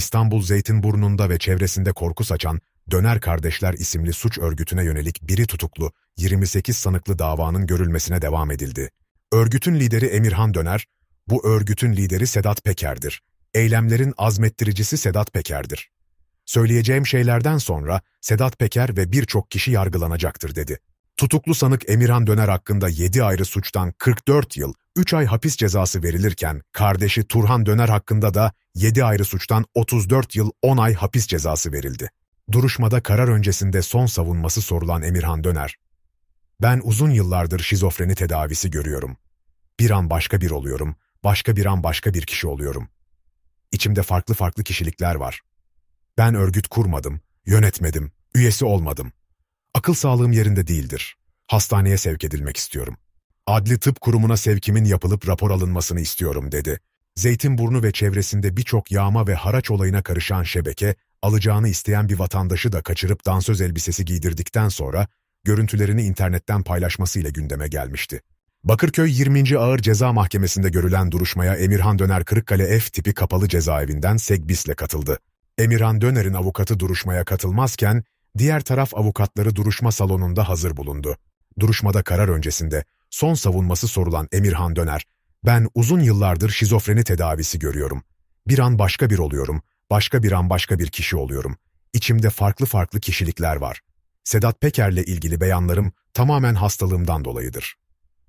İstanbul Zeytinburnu'nda ve çevresinde korku saçan Döner Kardeşler isimli suç örgütüne yönelik biri tutuklu 28 sanıklı davanın görülmesine devam edildi. Örgütün lideri Emirhan Döner, bu örgütün lideri Sedat Peker'dir. Eylemlerin azmettiricisi Sedat Peker'dir. Söyleyeceğim şeylerden sonra Sedat Peker ve birçok kişi yargılanacaktır dedi. Tutuklu sanık Emirhan Döner hakkında 7 ayrı suçtan 44 yıl, 3 ay hapis cezası verilirken kardeşi Turhan Döner hakkında da 7 ayrı suçtan 34 yıl 10 ay hapis cezası verildi. Duruşmada karar öncesinde son savunması sorulan Emirhan Döner, ''Ben uzun yıllardır şizofreni tedavisi görüyorum. Bir an başka bir oluyorum, başka bir an başka bir kişi oluyorum. İçimde farklı farklı kişilikler var. Ben örgüt kurmadım, yönetmedim, üyesi olmadım. Akıl sağlığım yerinde değildir. Hastaneye sevk edilmek istiyorum.'' Adli Tıp Kurumu'na sevkimin yapılıp rapor alınmasını istiyorum dedi. Zeytinburnu ve çevresinde birçok yağma ve haraç olayına karışan şebeke, alacağını isteyen bir vatandaşı da kaçırıp dansöz elbisesi giydirdikten sonra görüntülerini internetten paylaşmasıyla gündeme gelmişti. Bakırköy 20. Ağır Ceza Mahkemesi'nde görülen duruşmaya Emirhan Döner Kırıkkale F tipi kapalı cezaevinden Segbis'le katıldı. Emirhan Döner'in avukatı duruşmaya katılmazken, diğer taraf avukatları duruşma salonunda hazır bulundu. Duruşmada karar öncesinde son savunması sorulan Emirhan Döner, ben uzun yıllardır şizofreni tedavisi görüyorum. Bir an başka bir oluyorum, başka bir an başka bir kişi oluyorum. İçimde farklı farklı kişilikler var. Sedat Peker'le ilgili beyanlarım tamamen hastalığımdan dolayıdır.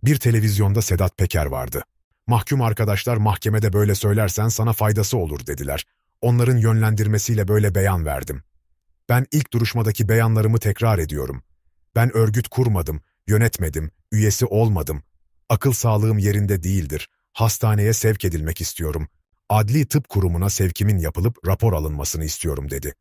Bir televizyonda Sedat Peker vardı. Mahkum arkadaşlar mahkemede böyle söylersen sana faydası olur dediler. Onların yönlendirmesiyle böyle beyan verdim. Ben ilk duruşmadaki beyanlarımı tekrar ediyorum. Ben örgüt kurmadım, Yönetmedim, üyesi olmadım. Akıl sağlığım yerinde değildir. Hastaneye sevk edilmek istiyorum. Adli tıp kurumuna sevkimin yapılıp rapor alınmasını istiyorum dedi.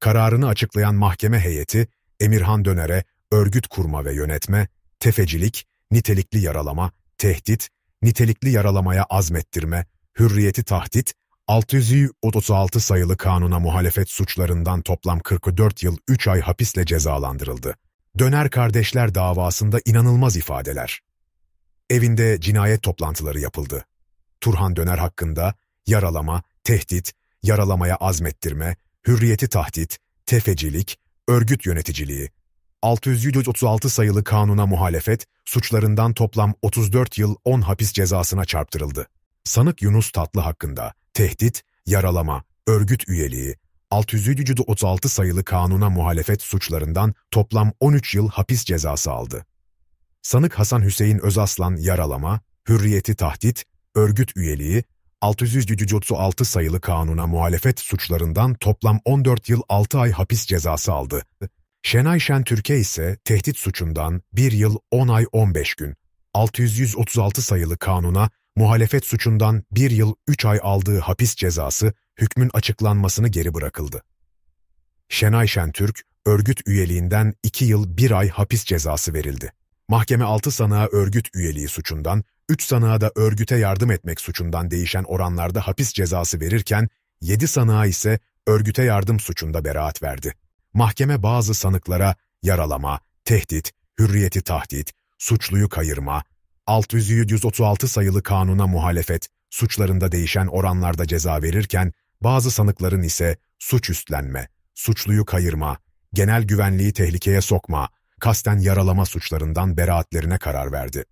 Kararını açıklayan mahkeme heyeti, Emirhan Döner'e örgüt kurma ve yönetme, tefecilik, nitelikli yaralama, tehdit, nitelikli yaralamaya azmettirme, hürriyeti tahdit, 636 sayılı kanuna muhalefet suçlarından toplam 44 yıl 3 ay hapisle cezalandırıldı. Döner Kardeşler davasında inanılmaz ifadeler. Evinde cinayet toplantıları yapıldı. Turhan Döner hakkında yaralama, tehdit, yaralamaya azmettirme, hürriyeti tahdit, tefecilik, örgüt yöneticiliği, 636 sayılı kanuna muhalefet suçlarından toplam 34 yıl 10 hapis cezasına çarptırıldı. Sanık Yunus Tatlı hakkında tehdit, yaralama, örgüt üyeliği, 607 36 sayılı kanuna muhalefet suçlarından toplam 13 yıl hapis cezası aldı. Sanık Hasan Hüseyin Özaslan yaralama, hürriyeti tahdit, örgüt üyeliği, 636 sayılı kanuna muhalefet suçlarından toplam 14 yıl 6 ay hapis cezası aldı. Şenay Şentürk'e ise tehdit suçundan 1 yıl 10 ay 15 gün, 636 sayılı kanuna muhalefet suçundan bir yıl üç ay aldığı hapis cezası hükmün açıklanmasını geri bırakıldı. Şenay Şentürk, örgüt üyeliğinden iki yıl bir ay hapis cezası verildi. Mahkeme altı sanığa örgüt üyeliği suçundan, üç sanığa da örgüte yardım etmek suçundan değişen oranlarda hapis cezası verirken, yedi sanığa ise örgüte yardım suçunda beraat verdi. Mahkeme bazı sanıklara yaralama, tehdit, hürriyeti tahdit, suçluyu kayırma, 600 sayılı kanuna muhalefet, suçlarında değişen oranlarda ceza verirken, bazı sanıkların ise suç üstlenme, suçluyu kayırma, genel güvenliği tehlikeye sokma, kasten yaralama suçlarından beraatlerine karar verdi.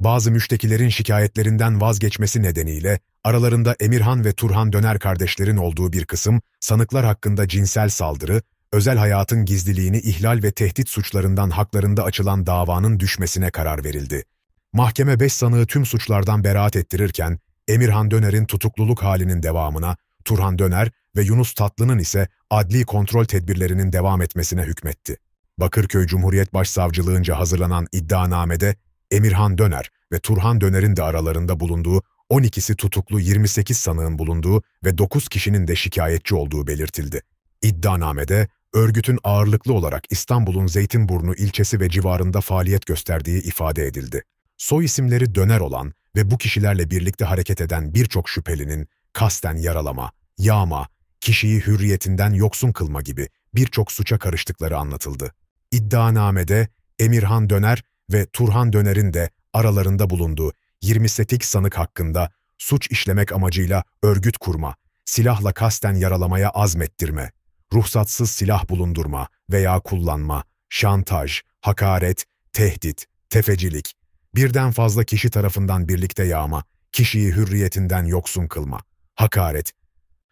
Bazı müştekilerin şikayetlerinden vazgeçmesi nedeniyle aralarında Emirhan ve Turhan Döner kardeşlerin olduğu bir kısım sanıklar hakkında cinsel saldırı özel hayatın gizliliğini ihlal ve tehdit suçlarından haklarında açılan davanın düşmesine karar verildi. Mahkeme 5 sanığı tüm suçlardan beraat ettirirken, Emirhan Döner'in tutukluluk halinin devamına, Turhan Döner ve Yunus Tatlı'nın ise adli kontrol tedbirlerinin devam etmesine hükmetti. Bakırköy Cumhuriyet Başsavcılığınca hazırlanan iddianamede Emirhan Döner ve Turhan Döner'in de aralarında bulunduğu 12'si tutuklu 28 sanığın bulunduğu ve 9 kişinin de şikayetçi olduğu belirtildi. İddianamede örgütün ağırlıklı olarak İstanbul'un Zeytinburnu ilçesi ve civarında faaliyet gösterdiği ifade edildi. Soy isimleri döner olan ve bu kişilerle birlikte hareket eden birçok şüphelinin kasten yaralama, yağma, kişiyi hürriyetinden yoksun kılma gibi birçok suça karıştıkları anlatıldı. İddianamede Emirhan Döner ve Turhan Döner'in de aralarında bulunduğu 28 sanık hakkında suç işlemek amacıyla örgüt kurma, silahla kasten yaralamaya azmettirme, ruhsatsız silah bulundurma veya kullanma, şantaj, hakaret, tehdit, tefecilik, birden fazla kişi tarafından birlikte yağma, kişiyi hürriyetinden yoksun kılma, hakaret,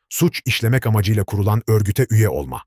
suç işlemek amacıyla kurulan örgüte üye olma,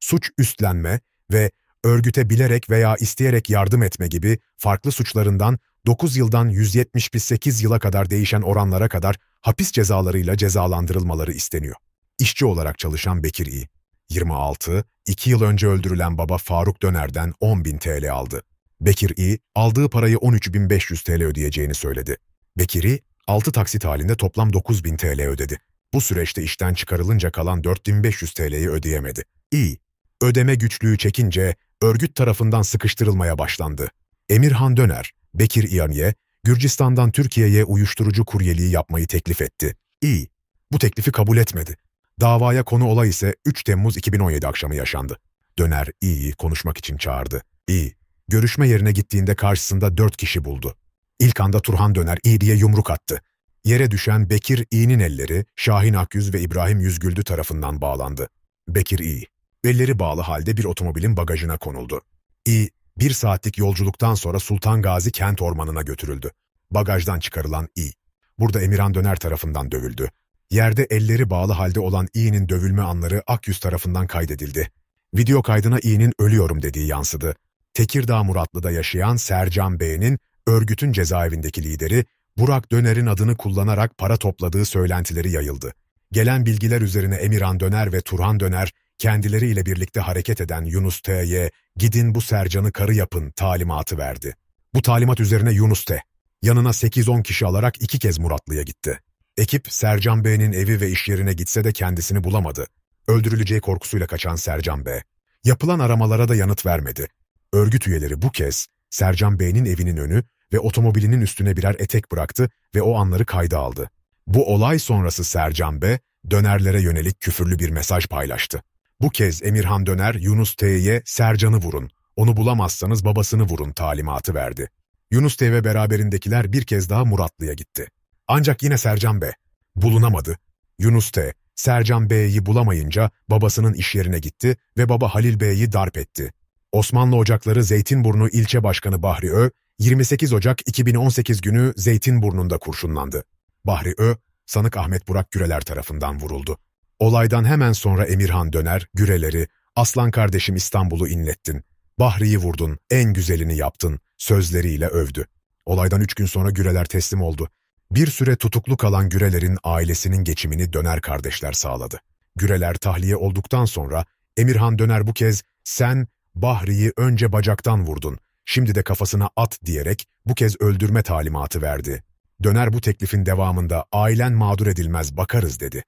suç üstlenme ve örgüte bilerek veya isteyerek yardım etme gibi farklı suçlarından 9 yıldan 178 yıla kadar değişen oranlara kadar hapis cezalarıyla cezalandırılmaları isteniyor. İşçi olarak çalışan Bekir İ. 26, 2 yıl önce öldürülen baba Faruk Döner'den 10.000 TL aldı. Bekir İ, aldığı parayı 13.500 TL ödeyeceğini söyledi. Bekir İ, 6 taksit halinde toplam 9.000 TL ödedi. Bu süreçte işten çıkarılınca kalan 4.500 TL'yi ödeyemedi. İ, ödeme güçlüğü çekince örgüt tarafından sıkıştırılmaya başlandı. Emirhan Döner, Bekir İyan'ye, Gürcistan'dan Türkiye'ye uyuşturucu kuryeliği yapmayı teklif etti. İ, bu teklifi kabul etmedi. Davaya konu olay ise 3 Temmuz 2017 akşamı yaşandı. Döner İ'yi konuşmak için çağırdı. İ, görüşme yerine gittiğinde karşısında 4 kişi buldu. İlk anda Turhan Döner İ'ye yumruk attı. Yere düşen Bekir İ'nin elleri Şahin Akyüz ve İbrahim Yüzgüldü tarafından bağlandı. Bekir İ, elleri bağlı halde bir otomobilin bagajına konuldu. İ, bir saatlik yolculuktan sonra Sultan Gazi kent ormanına götürüldü. Bagajdan çıkarılan İ, burada Emirhan Döner tarafından dövüldü. Yerde elleri bağlı halde olan İ'nin dövülme anları Akyüz tarafından kaydedildi. Video kaydına İ'nin ölüyorum dediği yansıdı. Tekirdağ Muratlı'da yaşayan Sercan Bey'in örgütün cezaevindeki lideri Burak Döner'in adını kullanarak para topladığı söylentileri yayıldı. Gelen bilgiler üzerine Emirhan Döner ve Turhan Döner kendileriyle birlikte hareket eden Yunus T'ye gidin bu Sercan'ı karı yapın talimatı verdi. Bu talimat üzerine Yunus T yanına 8-10 kişi alarak iki kez Muratlı'ya gitti. Ekip Sercan Bey'in evi ve iş yerine gitse de kendisini bulamadı. Öldürüleceği korkusuyla kaçan Sercan Bey. Yapılan aramalara da yanıt vermedi. Örgüt üyeleri bu kez Sercan Bey'in evinin önü ve otomobilinin üstüne birer etek bıraktı ve o anları kayda aldı. Bu olay sonrası Sercan Bey, dönerlere yönelik küfürlü bir mesaj paylaştı. Bu kez Emirhan Döner, Yunus T'ye Sercan'ı vurun, onu bulamazsanız babasını vurun talimatı verdi. Yunus T ve beraberindekiler bir kez daha Muratlı'ya gitti. Ancak yine Sercan B. bulunamadı. Yunus T. Sercan B'yi bulamayınca babasının iş yerine gitti ve baba Halil Bey'i darp etti. Osmanlı Ocakları Zeytinburnu İlçe Başkanı Bahri Ö, 28 Ocak 2018 günü Zeytinburnu'nda kurşunlandı. Bahri Ö, sanık Ahmet Burak Güreler tarafından vuruldu. Olaydan hemen sonra Emirhan Döner, Güreleri, Aslan kardeşim İstanbul'u inlettin, Bahri'yi vurdun, en güzelini yaptın, sözleriyle övdü. Olaydan üç gün sonra Güreler teslim oldu. Bir süre tutuklu kalan Güreler'in ailesinin geçimini Döner kardeşler sağladı. Güreler tahliye olduktan sonra Emirhan Döner bu kez sen Bahri'yi önce bacaktan vurdun, şimdi de kafasına at diyerek bu kez öldürme talimatı verdi. Döner bu teklifin devamında ailen mağdur edilmez bakarız dedi.